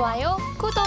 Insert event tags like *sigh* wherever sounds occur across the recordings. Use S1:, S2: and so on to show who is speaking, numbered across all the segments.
S1: 좋아요, 구독!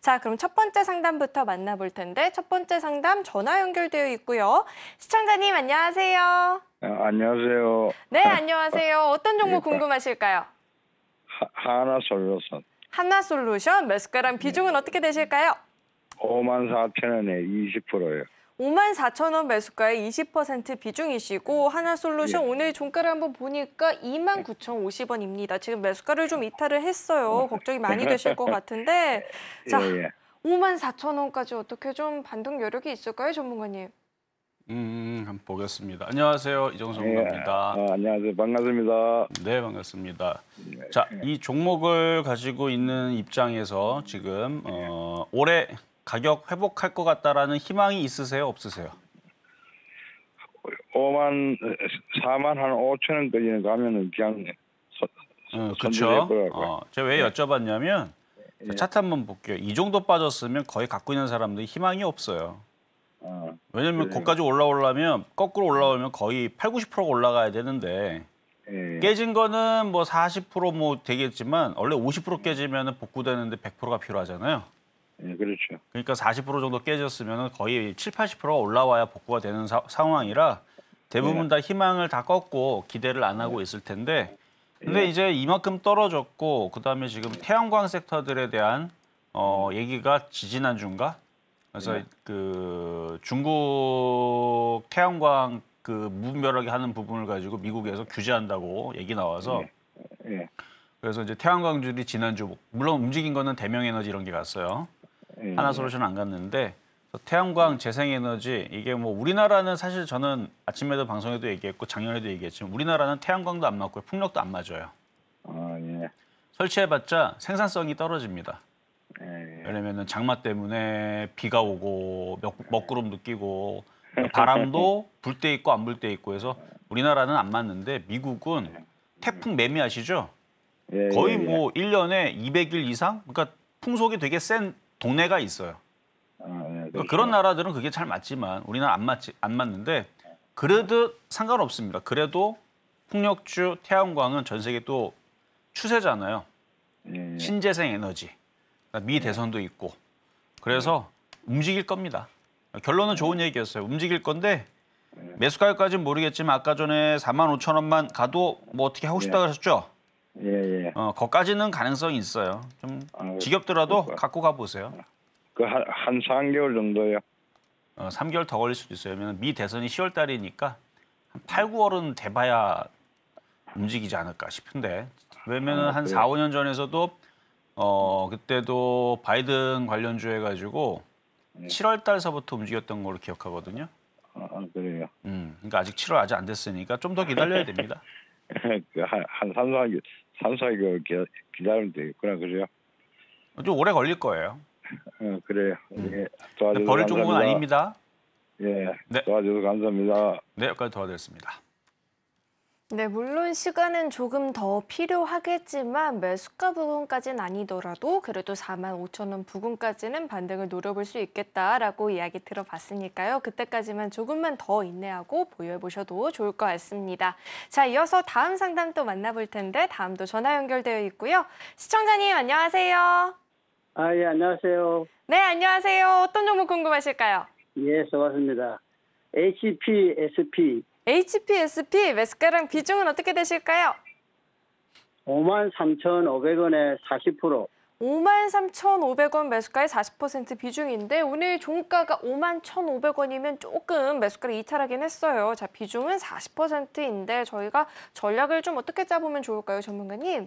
S1: 자, 그럼 첫 번째 상담부터 만나볼 텐데 첫 번째 상담 전화 연결되어 있고요. 시청자님 안녕하세요. 아, 안녕하세요. 네, 안녕하세요. 어떤 정보 궁금하실까요? 하, 하나 솔루션. 하나 솔루션 매스가람 비중은 어떻게 되실까요? 5만 4천 원에 20%요. 5만 4천 원 매수가의 20% 비중이시고 하나솔루션 예. 오늘 종가를 한번 보니까 2만 9천 50원입니다. 지금 매수가를 좀 이탈을 했어요. 어. 걱정이 많이 되실 것 같은데 *laughs* 예, 자 예, 예. 5만 4천 원까지 어떻게 좀 반등 여력이 있을까요, 전문가님?
S2: 음, 음 한번 보겠습니다. 안녕하세요. 이정성입니다. 예, 아, 안녕하세요. 반갑습니다. 네, 반갑습니다. 네. 자, 이 종목을 가지고 있는 입장에서 지금 어, 올해 가격 회복할 것 같다라는 희망이 있으세요, 없으세요?
S1: 5만, 4만 한 5천 원까지는 가면은 그냥 음, 그렇죠. 어, 제가
S2: 왜 네. 여쭤봤냐면 네. 차트 한번 볼게요. 이 정도 빠졌으면 거의 갖고 있는 사람들이 희망이 없어요. 아, 왜냐면 네. 거까지 올라오려면 거꾸로 올라오면 거의 8, 90% 올라가야 되는데 네. 깨진 거는 뭐 40%뭐 되겠지만 원래 50% 깨지면 복구되는데 100%가 필요하잖아요. 예, 그렇죠. 그러니까 40% 정도 깨졌으면 거의 7, 80%가 올라와야 복구가 되는 사, 상황이라 대부분 예. 다 희망을 다 꺾고 기대를 안 하고 있을 텐데 근데 예. 이제 이만큼 떨어졌고 그다음에 지금 태양광 섹터들에 대한 어 음. 얘기가 지지난중인가 그래서 예. 그 중국 태양광 그 무분별하게 하는 부분을 가지고 미국에서 규제한다고 얘기 나와서 예. 예. 그래서 이제 태양광주들이 지난주 물론 움직인 거는 대명에너지 이런 게 갔어요. 예. 하나솔루션 안 갔는데 태양광 재생에너지 이게 뭐 우리나라는 사실 저는 아침에도 방송에도 얘기했고 작년에도 얘기했지만 우리나라는 태양광도 안 맞고요 풍력도 안 맞아요. 아 예. 설치해봤자 생산성이 떨어집니다. 예, 예. 왜냐면은 장마 때문에 비가 오고 먹, 예. 먹구름느 끼고 *laughs* 바람도 불 때 있고 안 불 때 있고 해서 우리나라는 안 맞는데 미국은 태풍 매미 아시죠?
S1: 예, 거의 뭐
S2: 1년에 200일 이상 그러니까 풍속이 되게 센 동네가 있어요. 아, 네, 네, 그러니까 그런 나라들은 그게 잘 맞지만 우리는 안 맞지 안 맞는데 그래도 상관없습니다. 그래도 풍력주 태양광은 전 세계 또 추세잖아요. 네. 신재생 에너지. 그러니까 미 네. 대선도 있고. 그래서 움직일 겁니다. 결론은 좋은 네. 얘기였어요. 움직일 건데 매수 가격까지는 모르겠지만 아까 전에 4만 5천 원만 가도 뭐 어떻게 하고 싶다 그하셨죠 예, 예. 어, 거까지는 가능성이 있어요. 좀 아, 지겹더라도 그 갖고 가 보세요.
S1: 그 한한 3개월 정도요.
S2: 어, 3개월 더 걸릴 수도 있어요. 면미 대선이 10월 달이니까 한 8, 9월은 돼봐야 움직이지 않을까 싶은데 왜냐면 은한 아, 4, 5년 전에서도 어 그때도 바이든 관련주 해가지고 7월 달서부터 움직였던 걸로 기억하거든요. 아, 아 그래요. 음, 그러니까 아직 7월 아직 안 됐으니까 좀 더 기다려야 됩니다. *laughs* 그 한 3, 4개월, 산소에 그 기다리면 되겠구나 그죠? 어, 좀 오래 걸릴 거예요. 어, 그래요. 음. 예, 도와주서 버릴 종목은 아닙니다. 예, 네. 도와주서 감사합니다. 네, 여기까지 도와드렸습니다.
S1: 네, 물론 시간은 조금 더 필요하겠지만 매수가 부근까지는 아니더라도 그래도 4만 5천 원 부근까지는 반등을 노려볼 수 있겠다라고 이야기 들어봤으니까요. 그때까지만 조금만 더 인내하고 보유해보셔도 좋을 것 같습니다. 자, 이어서 다음 상담 또 만나볼 텐데 다음도 전화 연결되어 있고요. 시청자님 안녕하세요.
S2: 아, 예, 안녕하세요.
S1: 네, 안녕하세요. 어떤 종목 궁금하실까요?
S2: 예, 수고하셨습니다. HP, SP,
S1: HPSP 메스카랑 비중은 어떻게 되실까요?
S2: 53,500원에 40%.
S1: 53,500원 매수가의 40% 비중인데 오늘 종가가 51,500원이면 조금 매수가를 이탈하긴 했어요. 자, 비중은 40%인데 저희가 전략을 좀 어떻게 짜보면 좋을까요, 전문가님?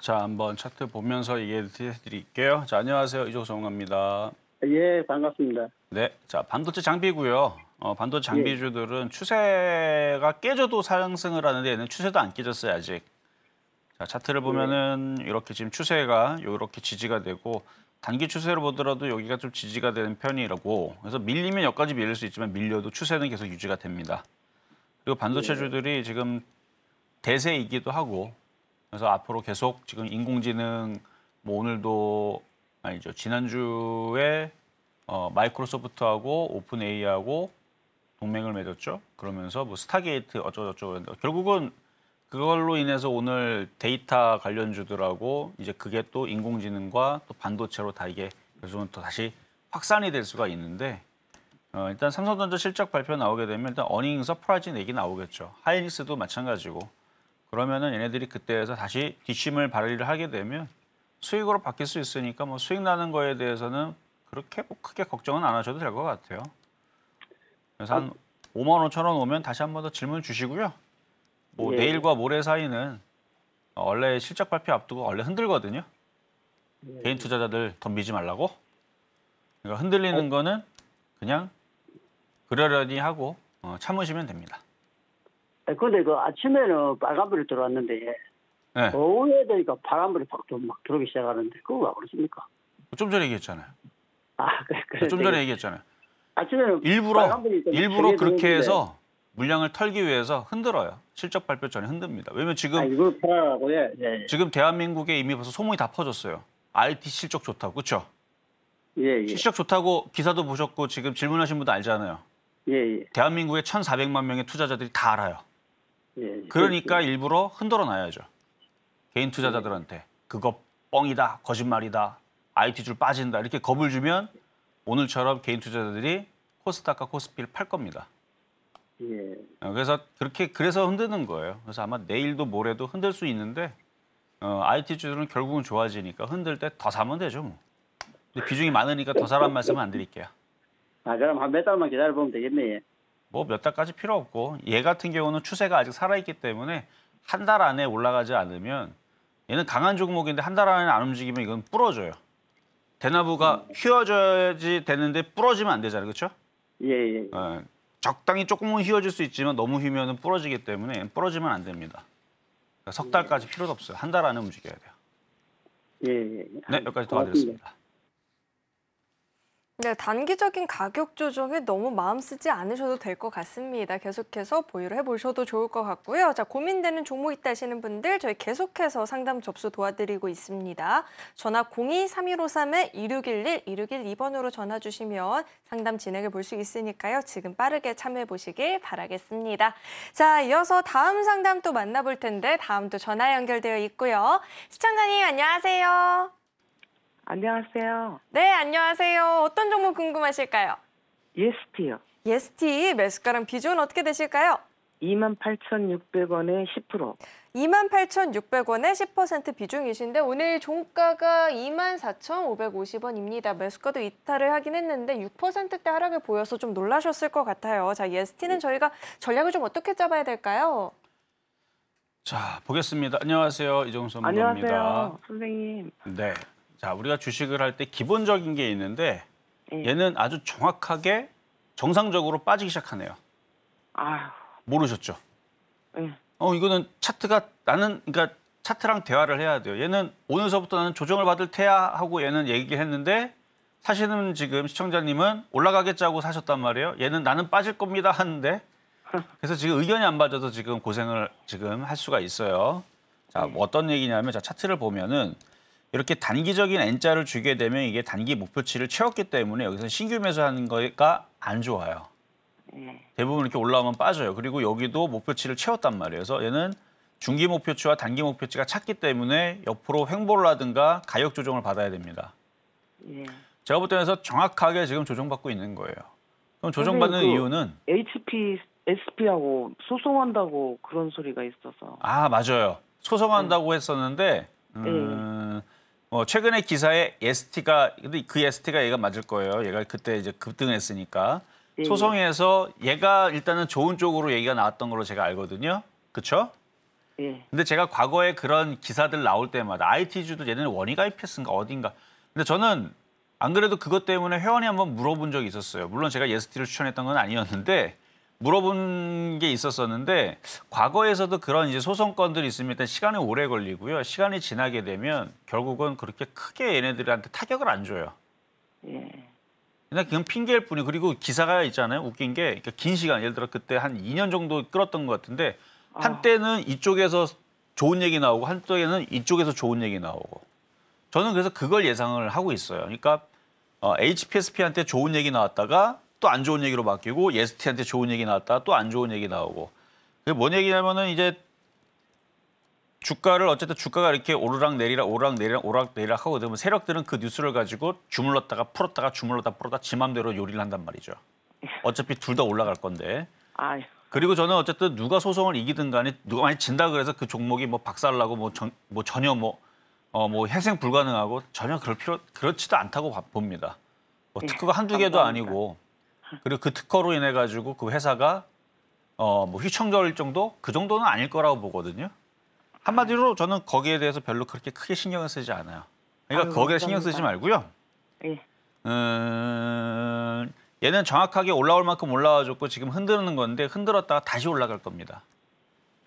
S2: 자, 한번 차트 보면서 얘기해 드릴게요. 자, 안녕하세요. 이조성입니다 예, 반갑습니다. 네, 자, 반도체 장비고요. 어, 반도체 예. 장비주들은 예. 추세가 깨져도 상승을 하는데 얘는 추세도 안 깨졌어요 아직. 자, 차트를 예. 보면은 예. 이렇게 지금 추세가 이렇게 지지가 되고 단기 추세로 보더라도 여기가 좀 지지가 되는 편이라고. 그래서 밀리면 여기까지 밀릴 수 있지만 밀려도 추세는 계속 유지가 됩니다. 그리고 반도체주들이 예. 지금 대세이기도 하고 그래서 앞으로 계속 지금 인공지능 뭐 오늘도 아니죠 지난주에 어, 마이크로소프트하고 오픈 AI하고 동맹을 맺었죠. 그러면서 뭐 스타게이트 어쩌고저쩌고 그랬 결국은 그걸로 인해서 오늘 데이터 관련주들하고 이제 그게 또 인공지능과 또 반도체로 다 이게 결국은 또 다시 확산이 될 수가 있는데 어, 일단 삼성전자 실적 발표 나오게 되면 일단 어닝 서프라이즈 얘기 나오겠죠. 하이닉스도 마찬가지고 그러면은 얘네들이 그때에서 다시 뒷심을 발휘를 하게 되면 수익으로 바뀔 수 있으니까 뭐 수익 나는 거에 대해서는 그렇게 뭐 크게 걱정은 안 하셔도 될 것 같아요. 그래서 한 5만 5천 원 오면 다시 한 번 더 질문 주시고요. 뭐 예. 내일과 모레 사이는 원래 실적 발표 앞두고 원래 흔들거든요. 예. 개인 투자자들 덤비지 말라고. 그러니까 흔들리는 어? 거는 그냥 그러려니 하고 어, 참으시면 됩니다. 네, 근데 그 아침에는 빨간불이 들어왔는데 네. 오후에 되니까 파란불이 막 들어오기 시작하는데 그거 왜 그렇습니까? 좀 전에 얘기했잖아요. 아, 그래, 그래, 좀 전에 얘기했잖아요. 아침에는 일부러 일부러 그렇게 해서 물량을 털기 위해서 흔들어요. 실적 발표 전에 흔듭니다. 왜냐면 지금 아, 이거 팔아라고요. 예, 예. 지금 대한민국에 이미 벌써 소문이 다 퍼졌어요. IT 실적 좋다고 그렇죠? 예, 예. 실적 좋다고 기사도 보셨고 지금 질문하신 분도 알잖아요. 예, 예. 대한민국의 1,400만 명의 투자자들이 다 알아요. 예, 예. 그러니까 예, 일부러 흔들어 놔야죠. 개인 투자자들한테 그거 뻥이다, 거짓말이다, IT 줄 빠진다 이렇게 겁을 주면 오늘처럼 개인 투자자들이 코스닥과 코스피를 팔 겁니다. 예. 어, 그래서 그렇게 그래서 흔드는 거예요. 그래서 아마 내일도 모레도 흔들 수 있는데 어, IT 주들은 결국은 좋아지니까 흔들 때 더 사면 되죠. 뭐. 근데 비중이 많으니까 더 사란 말씀안 드릴게요.
S1: 아 그럼 한 몇 달만 기다려 보면 되겠네.
S2: 뭐몇 달까지 필요 없고 얘 같은 경우는 추세가 아직 살아있기 때문에 한 달 안에 올라가지 않으면 얘는 강한 종목인데 한 달 안에 안 움직이면 이건 부러져요. 대나무가 휘어져야지 되는데 부러지면 안 되잖아요, 그렇죠? 예, 예. 예, 적당히 조금은 휘어질 수 있지만 너무 휘면 부러지기 때문에 부러지면 안 됩니다. 그러니까 석 달까지 필요도 없어요. 한 달 안에 움직여야 돼요. 예, 예. 네, 여기까지 도와드렸습니다.
S1: 네, 단기적인 가격 조정에 너무 마음 쓰지 않으셔도 될 것 같습니다. 계속해서 보유를 해보셔도 좋을 것 같고요. 자, 고민되는 종목 있다 하시는 분들 저희 계속해서 상담 접수 도와드리고 있습니다. 전화 02-3153-2611, 2612번으로 전화 주시면 상담 진행해 볼수 있으니까요. 지금 빠르게 참여해 보시길 바라겠습니다. 자, 이어서 다음 상담 또 만나볼 텐데 다음도 전화 연결되어 있고요. 시청자님 안녕하세요. 안녕하세요. 네, 안녕하세요. 어떤 종목 궁금하실까요? 예스티요. 예스티 매수가랑 비중은 어떻게 되실까요? 28,600원에 10%. 28,600원에 10% 비중이신데 오늘 종가가 24,550원입니다. 매수가도 이탈을 하긴 했는데 6%대 하락을 보여서 좀 놀라셨을 것 같아요. 자, 예스티는 저희가 전략을 좀 어떻게 잡아야 될까요?
S2: 자, 보겠습니다. 안녕하세요. 이종선 입니다 안녕하세요.
S1: 선생님.
S2: 네. 자, 우리가 주식을 할 때 기본적인 게 있는데 예. 얘는 아주 정확하게 정상적으로 빠지기 시작하네요. 아 모르셨죠? 예. 어 이거는 차트가 나는 그러니까 차트랑 대화를 해야 돼요. 얘는 오늘서부터 나는 조정을 받을 테야 하고 얘는 얘기를 했는데 사실은 지금 시청자님은 올라가겠자고 사셨단 말이에요. 얘는 나는 빠질 겁니다 하는데 그래서 지금 의견이 안 맞아서 지금 고생을 지금 할 수가 있어요. 자, 예. 뭐 어떤 얘기냐면 자 차트를 보면은 이렇게 단기적인 N자를 주게 되면 이게 단기 목표치를 채웠기 때문에 여기서 신규 매수하는 거가 안 좋아요. 네. 대부분 이렇게 올라오면 빠져요. 그리고 여기도 목표치를 채웠단 말이에요. 그래서 얘는 중기 목표치와 단기 목표치가 찼기 때문에 옆으로 횡보를 하든가 가격 조정을 받아야 됩니다. 네. 제가 볼 때는 정확하게 지금 조정받고 있는 거예요. 그럼 조정받는 그 이유는 HP, SP하고 소송한다고 그런 소리가 있어서 아 맞아요. 소송한다고 네. 했었는데 예. 음... 어, 최근에 기사에 스티가그데스티가 그 얘가 맞을 거예요. 얘가 그때 이제 급등했으니까 예, 예. 소송에서 얘가 일단은 좋은 쪽으로 얘기가 나왔던 걸로 제가 알거든요. 그렇죠? 예. 근데 제가 과거에 그런 기사들 나올 때마다 IT주도 얘네는 원익IPS인가 어딘가. 근데 저는 안 그래도 그것 때문에 회원이 한번 물어본 적이 있었어요. 물론 제가 예스티를 추천했던 건 아니었는데 물어본 게 있었었는데 과거에서도 그런 이제 소송건들이 있으면 일단 시간이 오래 걸리고요. 시간이 지나게 되면 결국은 그렇게 크게 얘네들한테 타격을 안 줘요. 예. 그냥 그냥 핑계일 뿐이 그리고 기사가 있잖아요. 웃긴 게긴 그러니까 시간 예를 들어 그때 한 2년 정도 끌었던 것 같은데 아. 한때는 이쪽에서 좋은 얘기 나오고 한쪽에는 이쪽에서 좋은 얘기 나오고 저는 그래서 그걸 예상을 하고 있어요. 그러니까 어, HPSP한테 좋은 얘기 나왔다가 또안 좋은 얘기로 바뀌고 예스티한테 좋은 얘기 나왔다 또 안 좋은 얘기 나오고 그게 뭔 얘기냐면은 이제 주가를 어쨌든 주가가 이렇게 오르락 내리락 오르락 내리락 오르락 내리락 하고 되면 세력들은 그 뉴스를 가지고 주물렀다가 풀었다가 주물렀다 풀었다 지맘대로 요리를 한단 말이죠. 어차피 둘 다 올라갈 건데. 아유. 그리고 저는 어쨌든 누가 소송을 이기든 간에 누가 많이 진다 그래서 그 종목이 뭐 박살나고 뭐, 전, 뭐 전혀 뭐, 어, 뭐해생 불가능하고 전혀 그럴 필요 그렇지도 않다고 봅니다. 뭐 특허가 한두 개도 아니고 그리고 그 특허로 인해 가지고 그 회사가 어뭐 휘청거릴 정도 그 정도는 아닐 거라고 보거든요. 한마디로 저는 거기에 대해서 별로 그렇게 크게 신경을 쓰지 않아요.
S1: 그러니까 아유, 거기에 신경 쓰지
S2: 말고요. 예. 음, 얘는 정확하게 올라올 만큼 올라와줬고 지금 흔드는 건데 흔들었다가 다시 올라갈 겁니다.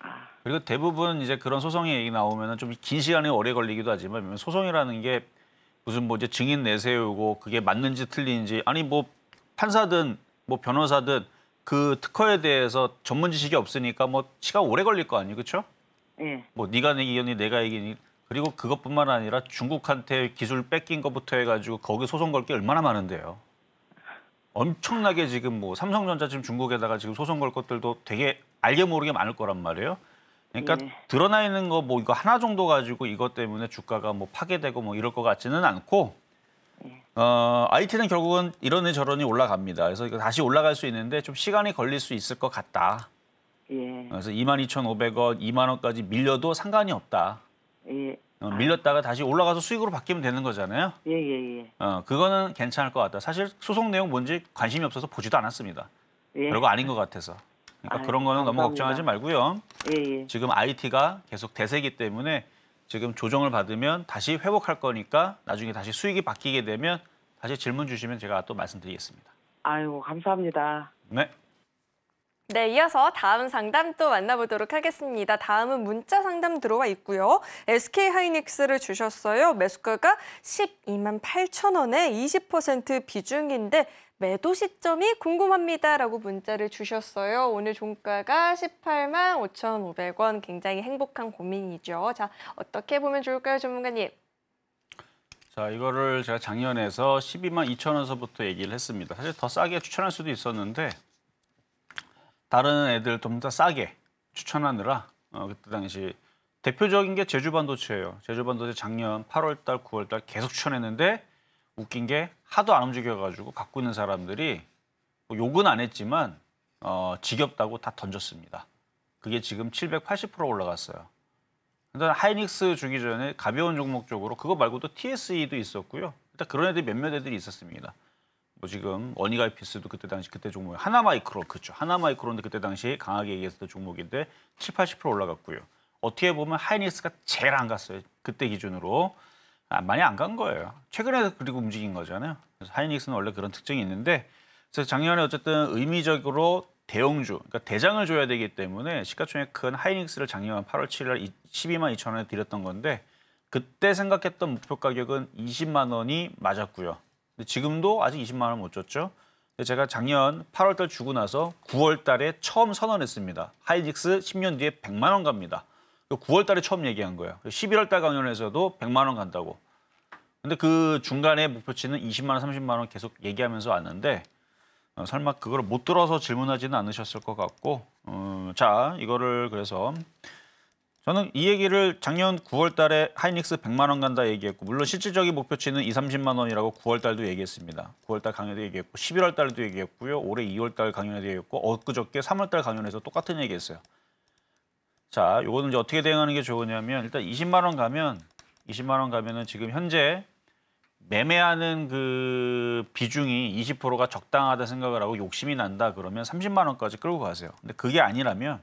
S2: 아. 그리고 대부분 이제 그런 소송의 얘기 나오면은 좀 긴 시간이 오래 걸리기도 하지만 소송이라는 게 무슨 뭐 이제 증인 내세우고 그게 맞는지 틀린지 아니 뭐 판사든 뭐 변호사든 그 특허에 대해서 전문 지식이 없으니까 뭐 시간 오래 걸릴 거 아니 그렇죠? 예. 뭐 네가 내기니 내가 이기니 그리고 그것뿐만 아니라 중국한테 기술 뺏긴 것부터 해가지고 거기 소송 걸 게 얼마나 많은데요. 엄청나게 지금 뭐 삼성전자 지금 중국에다가 지금 소송 걸 것들도 되게 알게 모르게 많을 거란 말이에요. 그러니까 예. 드러나 있는 거 뭐 이거 하나 정도 가지고 이것 때문에 주가가 뭐 파괴되고 뭐 이럴 것 같지는 않고 어, IT는 결국은 이런니저러이 올라갑니다. 그래서 이거 다시 올라갈 수 있는데 좀 시간이 걸릴 수 있을 것 같다. 예. 그래서 22,500원, 2만 원까지 밀려도 상관이 없다. 예. 어, 밀렸다가 다시 올라가서 수익으로 바뀌면 되는 거잖아요.
S1: 예, 예, 예.
S2: 어, 그거는 괜찮을 것 같다. 사실 소송 내용 뭔지 관심이 없어서 보지도 않았습니다. 예. 별거 아닌 것 같아서. 그러니까 아유, 그런 거는 감사합니다. 너무 걱정하지 말고요. 예, 예. 지금 IT가 계속 대세기 때문에 지금 조정을 받으면 다시 회복할 거니까 나중에 다시 수익이 바뀌게 되면 다시 질문 주시면 제가 또 말씀드리겠습니다. 아유 감사합니다. 네.
S1: 네, 이어서 다음 상담 또 만나보도록 하겠습니다. 다음은 문자 상담 들어와 있고요. SK 하이닉스를 주셨어요. 매수가가 12만 8천 원에 20% 비중인데 매도 시점이 궁금합니다라고 문자를 주셨어요. 오늘 종가가 18만 5,500원 굉장히 행복한 고민이죠. 자, 어떻게 보면 좋을까요, 전문가님?
S2: 자, 이거를 제가 작년에서 12만 2천 원서부터 얘기를 했습니다. 사실 더 싸게 추천할 수도 있었는데 다른 애들 좀 더 싸게 추천하느라 어, 그때 당시 대표적인 게 제주 반도체예요. 제주 반도체 작년 8월달, 9월달 계속 추천했는데 웃긴 게 하도 안 움직여가지고 갖고 있는 사람들이 뭐 욕은 안 했지만 어, 지겹다고 다 던졌습니다. 그게 지금 780% 올라갔어요. 일단 하이닉스 주기 전에 가벼운 종목 쪽으로 그거 말고도 TSE도 있었고요. 일단 그런 애들 이 몇몇 애들이 있었습니다. 뭐 지금 어니가이피스도 그때 당시 그때 종목 하나마이크로 그렇죠. 하나마이크론도 그때 당시 강하게 얘기했던 종목인데 7, 80% 올라갔고요. 어떻게 보면 하이닉스가 제일 안 갔어요. 그때 기준으로. 아, 많이 안 간 거예요. 최근에 그리고 움직인 거잖아요. 그래서 하이닉스는 원래 그런 특징이 있는데 그래서 작년에 어쨌든 의미적으로 대형주, 그러니까 대장을 줘야 되기 때문에 시가총액 큰 하이닉스를 작년 8월 7일 12만 2천 원에 드렸던 건데 그때 생각했던 목표 가격은 20만 원이 맞았고요. 근데 지금도 아직 20만 원 못 줬죠. 근데 제가 작년 8월 달 주고 나서 9월 달에 처음 선언했습니다. 하이닉스 10년 뒤에 100만 원 갑니다. 9월 달에 처음 얘기한 거예요. 11월 달 강연에서도 100만 원 간다고. 근데 그 중간에 목표치는 20만 원, 30만 원 계속 얘기하면서 왔는데 어, 설마 그걸 못 들어서 질문하지는 않으셨을 것 같고 어, 자 이거를 그래서 저는 이 얘기를 작년 9월 달에 하이닉스 100만 원 간다 얘기했고 물론 실질적인 목표치는 2, 30만 원이라고 9월 달도 얘기했습니다. 9월 달 강연도 얘기했고 11월 달도 얘기했고요. 올해 2월 달 강연에도 얘기했고 엊그저께 3월 달 강연에서 똑같은 얘기했어요. 자, 요거는 이제 어떻게 대응하는 게 좋으냐면 일단 20만 원 가면 20만 원 가면은 지금 현재 매매하는 그 비중이 20%가 적당하다 생각을 하고 욕심이 난다 그러면 30만 원까지 끌고 가세요. 근데 그게 아니라면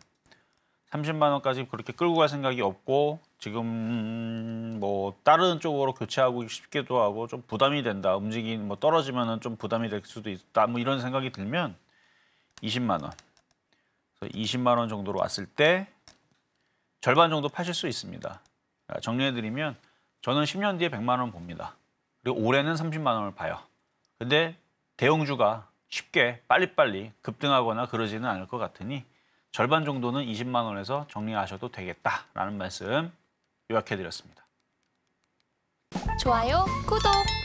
S2: 30만 원까지 그렇게 끌고 갈 생각이 없고 지금 뭐 다른 쪽으로 교체하고 싶기도 하고 좀 부담이 된다. 움직임 뭐 떨어지면은 좀 부담이 될 수도 있다. 뭐 이런 생각이 들면 20만 원. 20만 원 정도로 왔을 때 절반 정도 파실 수 있습니다. 정리해드리면 저는 10년 뒤에 100만 원 봅니다. 그리고 올해는 30만 원을 봐요. 근데 대형주가 쉽게 빨리빨리 급등하거나 그러지는 않을 것 같으니 절반 정도는 20만 원에서 정리하셔도 되겠다라는 말씀 요약해드렸습니다.
S1: 좋아요, 구독!